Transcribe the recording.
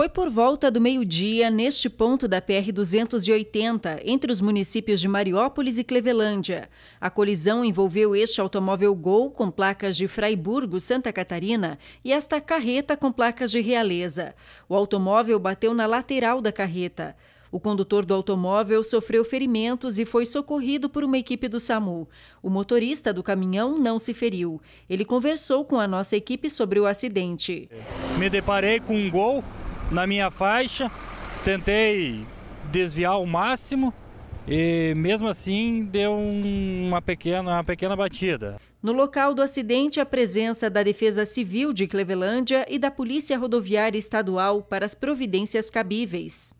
Foi por volta do meio-dia, neste ponto da PR-280, entre os municípios de Mariópolis e Clevelândia. A colisão envolveu este automóvel Gol com placas de Fraiburgo, Santa Catarina, e esta carreta com placas de Realeza. O automóvel bateu na lateral da carreta. O condutor do automóvel sofreu ferimentos e foi socorrido por uma equipe do SAMU. O motorista do caminhão não se feriu. Ele conversou com a nossa equipe sobre o acidente. Me deparei com um gol na minha faixa, tentei desviar o máximo e mesmo assim deu uma pequena, uma pequena batida. No local do acidente, a presença da Defesa Civil de Clevelândia e da Polícia Rodoviária Estadual para as providências cabíveis.